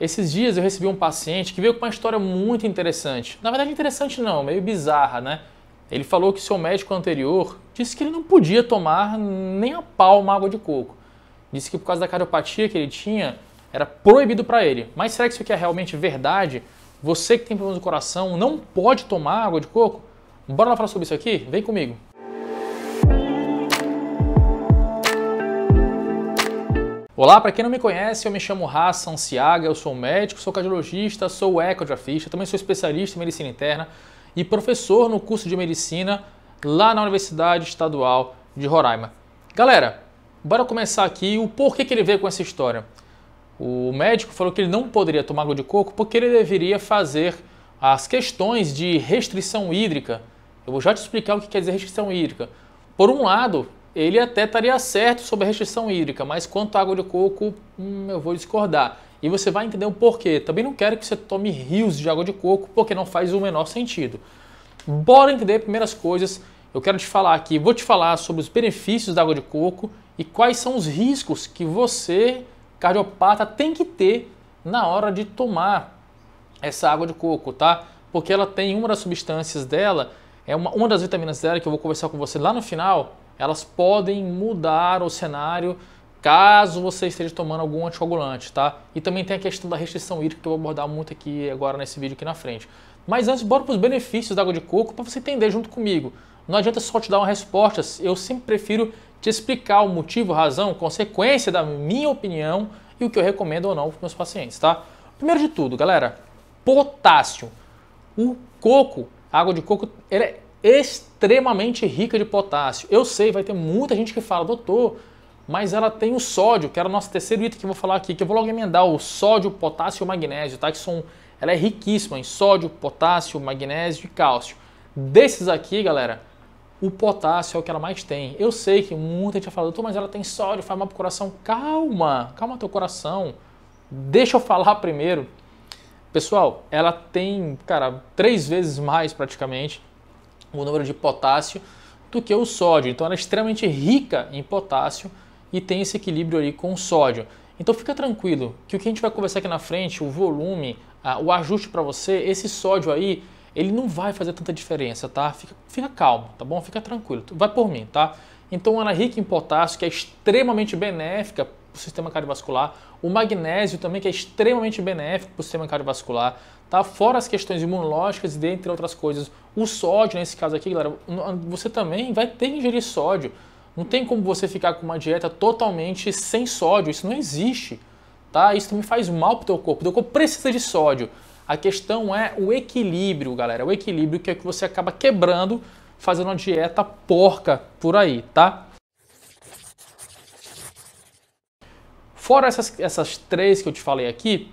Esses dias eu recebi um paciente que veio com uma história muito interessante. Na verdade, interessante não, meio bizarra, né? Ele falou que seu médico anterior disse que ele não podia tomar nem a palma água de coco. Disse que por causa da cardiopatia que ele tinha, era proibido para ele. Mas será que isso aqui é realmente verdade? Você que tem problemas do coração não pode tomar água de coco? Bora lá falar sobre isso aqui? Vem comigo. Olá, para quem não me conhece, eu me chamo Hassan Siaga, eu sou médico, sou cardiologista, sou ecodrafista, também sou especialista em medicina interna e professor no curso de medicina lá na Universidade Estadual de Roraima. Galera, bora começar aqui o porquê que ele veio com essa história. O médico falou que ele não poderia tomar água de coco porque ele deveria fazer as questões de restrição hídrica. Eu vou já te explicar o que quer dizer restrição hídrica. Por um lado, ele até estaria certo sobre a restrição hídrica, mas quanto à água de coco, hum, eu vou discordar. E você vai entender o porquê. Também não quero que você tome rios de água de coco, porque não faz o menor sentido. Bora entender primeiras coisas. Eu quero te falar aqui, vou te falar sobre os benefícios da água de coco e quais são os riscos que você, cardiopata, tem que ter na hora de tomar essa água de coco, tá? Porque ela tem uma das substâncias dela, é uma, uma das vitaminas dela que eu vou conversar com você lá no final, elas podem mudar o cenário caso você esteja tomando algum anticoagulante, tá? E também tem a questão da restrição hídrica que eu vou abordar muito aqui agora nesse vídeo aqui na frente. Mas antes, bora para os benefícios da água de coco para você entender junto comigo. Não adianta só te dar uma resposta, eu sempre prefiro te explicar o motivo, razão, consequência da minha opinião e o que eu recomendo ou não para meus pacientes, tá? Primeiro de tudo, galera, potássio. O coco, a água de coco, ele é extremamente rica de potássio. Eu sei, vai ter muita gente que fala, doutor, mas ela tem o sódio, que era o nosso terceiro item que eu vou falar aqui, que eu vou logo emendar o sódio, potássio e magnésio, tá? Que são, ela é riquíssima em sódio, potássio, magnésio e cálcio. Desses aqui, galera, o potássio é o que ela mais tem. Eu sei que muita gente fala, doutor, mas ela tem sódio, faz mal pro coração. Calma, calma teu coração. Deixa eu falar primeiro. Pessoal, ela tem, cara, três vezes mais praticamente o número de potássio do que o sódio. Então ela é extremamente rica em potássio e tem esse equilíbrio ali com o sódio. Então fica tranquilo que o que a gente vai conversar aqui na frente, o volume, a, o ajuste para você, esse sódio aí, ele não vai fazer tanta diferença, tá? Fica, fica calmo, tá bom? Fica tranquilo, vai por mim, tá? Então ela é rica em potássio, que é extremamente benéfica para o sistema cardiovascular. O magnésio também, que é extremamente benéfico para o sistema cardiovascular. Tá? Fora as questões imunológicas e dentre outras coisas. O sódio, nesse caso aqui, galera, você também vai ter que ingerir sódio. Não tem como você ficar com uma dieta totalmente sem sódio. Isso não existe. Tá? Isso também faz mal para o teu corpo. O teu corpo precisa de sódio. A questão é o equilíbrio, galera. O equilíbrio que é que você acaba quebrando fazendo uma dieta porca por aí, tá? Fora essas, essas três que eu te falei aqui,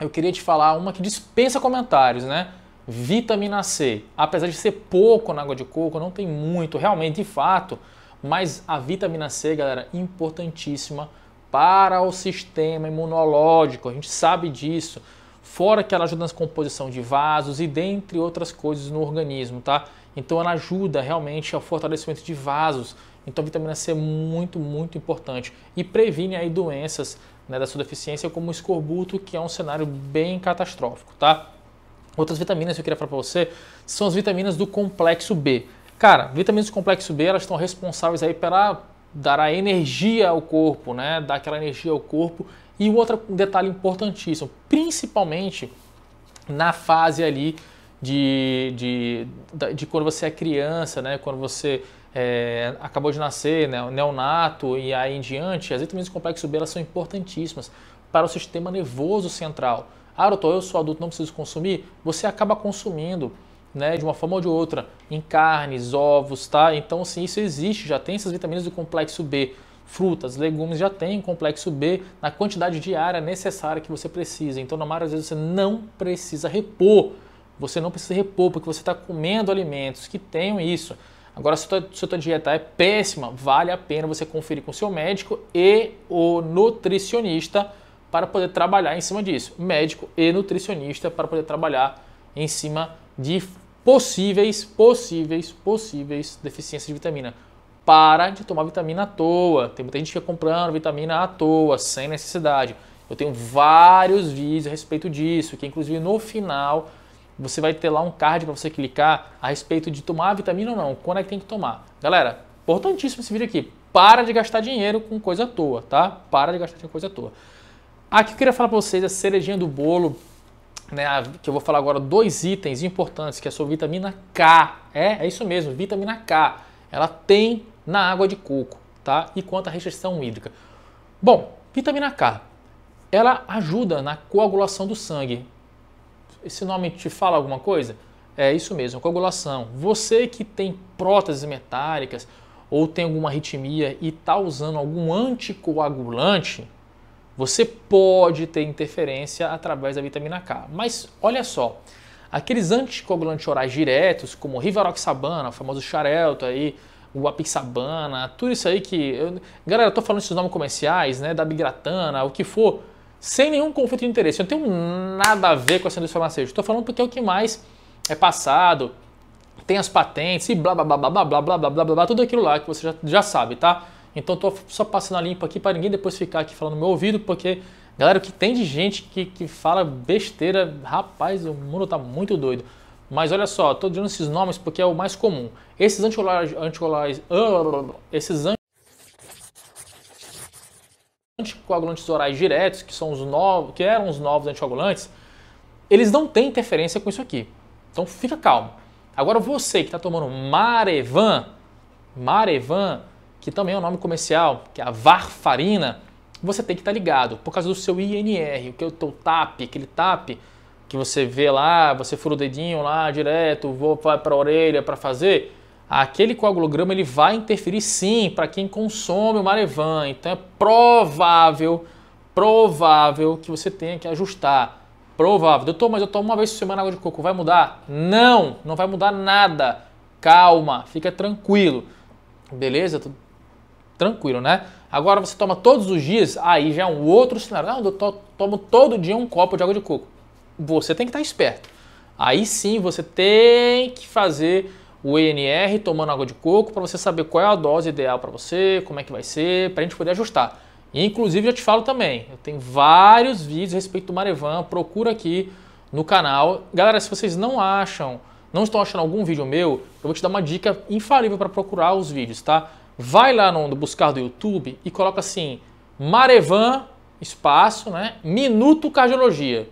eu queria te falar uma que dispensa comentários, né? Vitamina C. Apesar de ser pouco na água de coco, não tem muito, realmente, de fato, mas a vitamina C, galera, importantíssima para o sistema imunológico. A gente sabe disso. Fora que ela ajuda na composição de vasos e dentre outras coisas no organismo, tá? Então ela ajuda realmente ao fortalecimento de vasos, então, a vitamina C é muito, muito importante e previne aí doenças né, da sua deficiência, como o escorbuto, que é um cenário bem catastrófico, tá? Outras vitaminas que eu queria falar para você são as vitaminas do complexo B. Cara, vitaminas do complexo B elas estão responsáveis aí pela dar a energia ao corpo, né? Dar aquela energia ao corpo. E outro detalhe importantíssimo, principalmente na fase ali de, de, de quando você é criança, né? Quando você é, acabou de nascer, né? neonato e aí em diante, as vitaminas do complexo B elas são importantíssimas para o sistema nervoso central. Ah, doutor, eu sou adulto, não preciso consumir? Você acaba consumindo, né, de uma forma ou de outra, em carnes, ovos, tá? Então, assim, isso existe, já tem essas vitaminas do complexo B. Frutas, legumes já tem complexo B na quantidade diária necessária que você precisa. Então, na maioria das vezes, você não precisa repor você não precisa repor, porque você está comendo alimentos que tenham isso. Agora, se a sua, a dieta é péssima, vale a pena você conferir com o seu médico e o nutricionista para poder trabalhar em cima disso. Médico e nutricionista para poder trabalhar em cima de possíveis, possíveis, possíveis deficiências de vitamina. Para de tomar vitamina à toa. Tem muita gente que fica comprando vitamina à toa, sem necessidade. Eu tenho vários vídeos a respeito disso, que inclusive no final você vai ter lá um card para você clicar a respeito de tomar a vitamina ou não, quando é que tem que tomar. Galera, importantíssimo esse vídeo aqui. Para de gastar dinheiro com coisa à toa, tá? Para de gastar dinheiro com coisa à toa. Aqui eu queria falar para vocês a cerejinha do bolo, né? Que eu vou falar agora dois itens importantes, que é sua vitamina K. É, é isso mesmo, vitamina K. Ela tem na água de coco, tá? E quanto à restrição hídrica. Bom, vitamina K, ela ajuda na coagulação do sangue. Esse nome te fala alguma coisa? É isso mesmo, coagulação. Você que tem próteses metálicas ou tem alguma arritmia e está usando algum anticoagulante, você pode ter interferência através da vitamina K. Mas olha só, aqueles anticoagulantes orais diretos, como rivaroxabana, o famoso xarelto aí, o apixabana, tudo isso aí que... Eu... Galera, eu tô falando esses nomes comerciais, né, da bigratana, o que for sem nenhum conflito de interesse. Eu não tenho nada a ver com essa indústria farmacêutica. Estou falando porque é o que mais é passado, tem as patentes e blá blá blá blá blá blá blá blá blá blá, tudo aquilo lá que você já, já sabe, tá? Então estou só passando a limpo aqui para ninguém depois ficar aqui falando no meu ouvido, porque, galera, o que tem de gente que, que fala besteira, rapaz, o mundo está muito doido. Mas olha só, estou dizendo esses nomes porque é o mais comum. Esses anticoagulares, anticoagulares, esses anticoagulantes orais diretos, que, são os novos, que eram os novos anticoagulantes, eles não têm interferência com isso aqui. Então fica calmo. Agora você que está tomando Marevan, Marevan, que também é um nome comercial, que é a varfarina, você tem que estar tá ligado por causa do seu INR, o que é o teu TAP, aquele TAP que você vê lá, você fura o dedinho lá direto, vou para a orelha para fazer aquele coagulograma ele vai interferir sim para quem consome o Marevan. Então é provável, provável que você tenha que ajustar. Provável. Doutor, mas eu tomo uma vez por semana água de coco, vai mudar? Não, não vai mudar nada. Calma, fica tranquilo. Beleza? Tranquilo, né? Agora você toma todos os dias, aí já é um outro cenário. Não, doutor, tomo todo dia um copo de água de coco. Você tem que estar esperto. Aí sim você tem que fazer o ENR tomando água de coco para você saber qual é a dose ideal para você, como é que vai ser, para a gente poder ajustar. E, inclusive, eu te falo também, eu tenho vários vídeos a respeito do Marevan, procura aqui no canal. Galera, se vocês não acham, não estão achando algum vídeo meu, eu vou te dar uma dica infalível para procurar os vídeos, tá? Vai lá no, buscar do YouTube e coloca assim, Marevan, espaço, né? Minuto Cardiologia.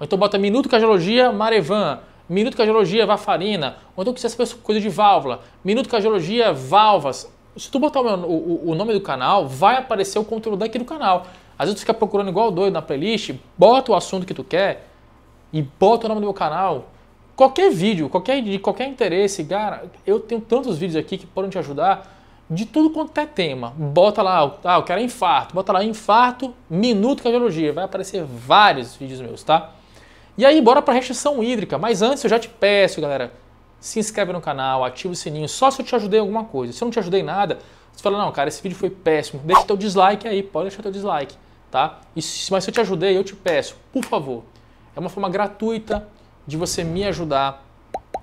então bota Minuto Cardiologia, Marevan minuto cardiologia, varfarina, ou então que você sabe coisa de válvula, minuto cardiologia, válvulas. Se tu botar o, o, o, nome do canal, vai aparecer o conteúdo daqui do canal. Às vezes tu fica procurando igual doido na playlist, bota o assunto que tu quer e bota o nome do meu canal. Qualquer vídeo, qualquer, de qualquer interesse, cara, eu tenho tantos vídeos aqui que podem te ajudar de tudo quanto é tema. Bota lá, ah, eu quero infarto, bota lá infarto, minuto cardiologia, vai aparecer vários vídeos meus, tá? E aí, bora para a restrição hídrica. Mas antes, eu já te peço, galera, se inscreve no canal, ativa o sininho, só se eu te ajudei em alguma coisa. Se eu não te ajudei em nada, você fala, não, cara, esse vídeo foi péssimo, deixa teu dislike aí, pode deixar teu dislike, tá? E, mas se eu te ajudei, eu te peço, por favor, é uma forma gratuita de você me ajudar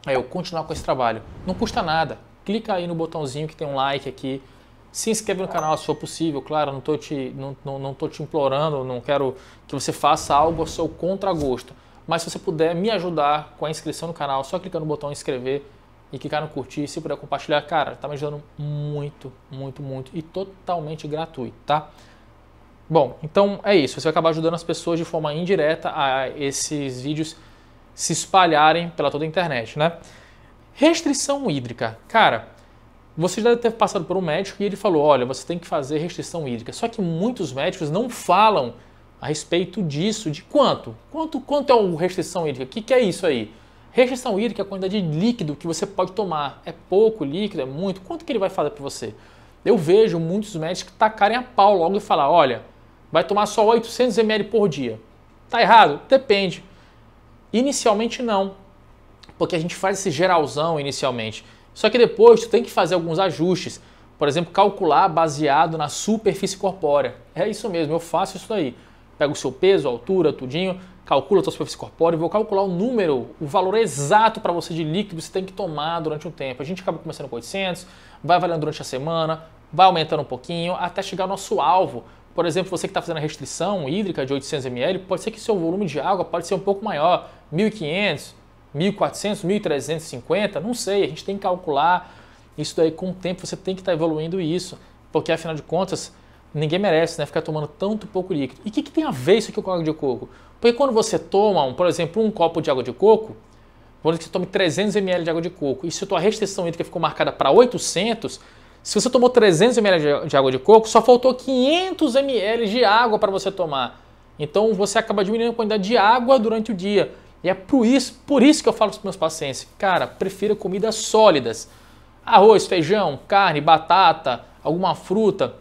a é, eu continuar com esse trabalho. Não custa nada, clica aí no botãozinho que tem um like aqui, se inscreve no canal se for possível, claro, não tô te, não, não, não tô te implorando, não quero que você faça algo ao seu contragosto mas se você puder me ajudar com a inscrição no canal, só clicar no botão inscrever e clicar no curtir, se puder compartilhar, cara, tá me ajudando muito, muito, muito e totalmente gratuito, tá? Bom, então é isso. Você vai acabar ajudando as pessoas de forma indireta a esses vídeos se espalharem pela toda a internet, né? Restrição hídrica. Cara, você já deve ter passado por um médico e ele falou: olha, você tem que fazer restrição hídrica. Só que muitos médicos não falam a respeito disso, de quanto? Quanto, quanto é o restrição hídrica? O que, que é isso aí? Restrição hídrica é a quantidade de líquido que você pode tomar. É pouco líquido, é muito? Quanto que ele vai fazer para você? Eu vejo muitos médicos tacarem a pau logo e falar, olha, vai tomar só 800 ml por dia. Tá errado? Depende. Inicialmente não, porque a gente faz esse geralzão inicialmente. Só que depois tu tem que fazer alguns ajustes. Por exemplo, calcular baseado na superfície corpórea. É isso mesmo, eu faço isso daí pega o seu peso, a altura, tudinho, calcula a sua superfície corpórea, e vou calcular o número, o valor exato para você de líquido que você tem que tomar durante um tempo. A gente acaba começando com 800, vai valendo durante a semana, vai aumentando um pouquinho até chegar ao nosso alvo. Por exemplo, você que está fazendo a restrição hídrica de 800 ml, pode ser que seu volume de água pode ser um pouco maior, 1500, 1400, 1350, não sei, a gente tem que calcular isso daí com o tempo, você tem que estar tá evoluindo isso, porque afinal de contas, ninguém merece né, ficar tomando tanto pouco líquido. E o que, que, tem a ver isso aqui com água de coco? Porque quando você toma, um, por exemplo, um copo de água de coco, vamos dizer que você tome 300 ml de água de coco, e se a tua restrição hídrica ficou marcada para 800, se você tomou 300 ml de água de coco, só faltou 500 ml de água para você tomar. Então você acaba diminuindo a quantidade de água durante o dia. E é por isso, por isso que eu falo para os meus pacientes, cara, prefira comidas sólidas. Arroz, feijão, carne, batata, alguma fruta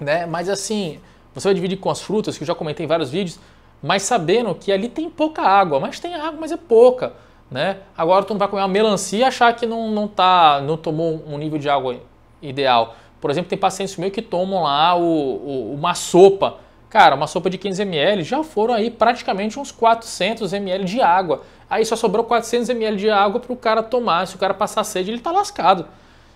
né? Mas assim, você vai dividir com as frutas, que eu já comentei em vários vídeos, mas sabendo que ali tem pouca água, mas tem água, mas é pouca, né? Agora tu não vai comer uma melancia e achar que não, não, tá, não tomou um nível de água ideal. Por exemplo, tem pacientes meus que tomam lá o, o, uma sopa. Cara, uma sopa de 15 ml já foram aí praticamente uns 400 ml de água. Aí só sobrou 400 ml de água para o cara tomar. Se o cara passar sede, ele está lascado.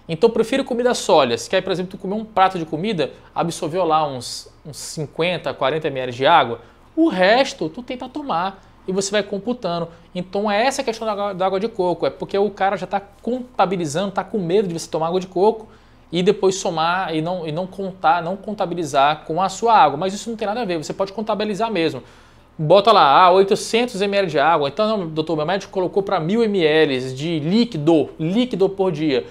Então prefiro comidas sólidas. Se quer, por exemplo, tu comer um prato de comida, absorveu lá uns, uns 50, 40 ml de água, o resto tu tenta tomar e você vai computando. Então é essa a questão da, da água de coco, é porque o cara já está contabilizando, está com medo de você tomar água de coco e depois somar e não, e não contar, não contabilizar com a sua água. Mas isso não tem nada a ver, você pode contabilizar mesmo. Bota lá, ah, 800 ml de água. Então, não, doutor, meu médico colocou para 1000 ml de líquido, líquido por dia.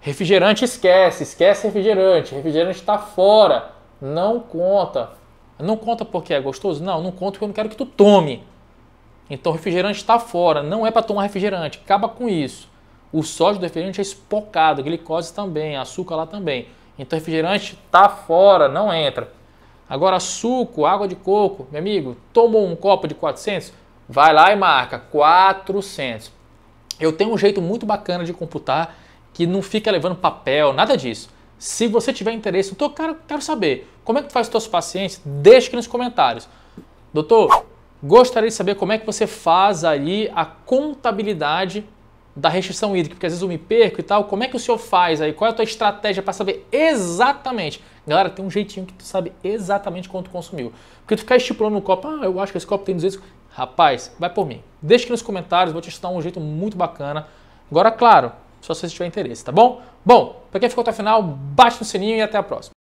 Refrigerante esquece, esquece refrigerante. Refrigerante está fora, não conta. Não conta porque é gostoso? Não, não conta porque eu não quero que tu tome. Então refrigerante está fora, não é para tomar refrigerante. Acaba com isso. O sódio do refrigerante é espocado, glicose também, açúcar lá também. Então refrigerante está fora, não entra. Agora suco, água de coco, meu amigo, tomou um copo de 400? Vai lá e marca 400. Eu tenho um jeito muito bacana de computar que não fica levando papel, nada disso. Se você tiver interesse, doutor, quero saber, como é que tu faz os teus pacientes? Deixa aqui nos comentários. Doutor, gostaria de saber como é que você faz aí a contabilidade da restrição hídrica, porque às vezes eu me perco e tal. Como é que o senhor faz aí? Qual é a tua estratégia para saber exatamente? Galera, tem um jeitinho que tu sabe exatamente quanto consumiu. Porque tu ficar estipulando no copo, ah, eu acho que esse copo tem 200. Rapaz, vai por mim. Deixa aqui nos comentários, vou te ensinar um jeito muito bacana. Agora, claro, só se você tiver interesse, tá bom? Bom, para quem ficou até o final, bate no sininho e até a próxima.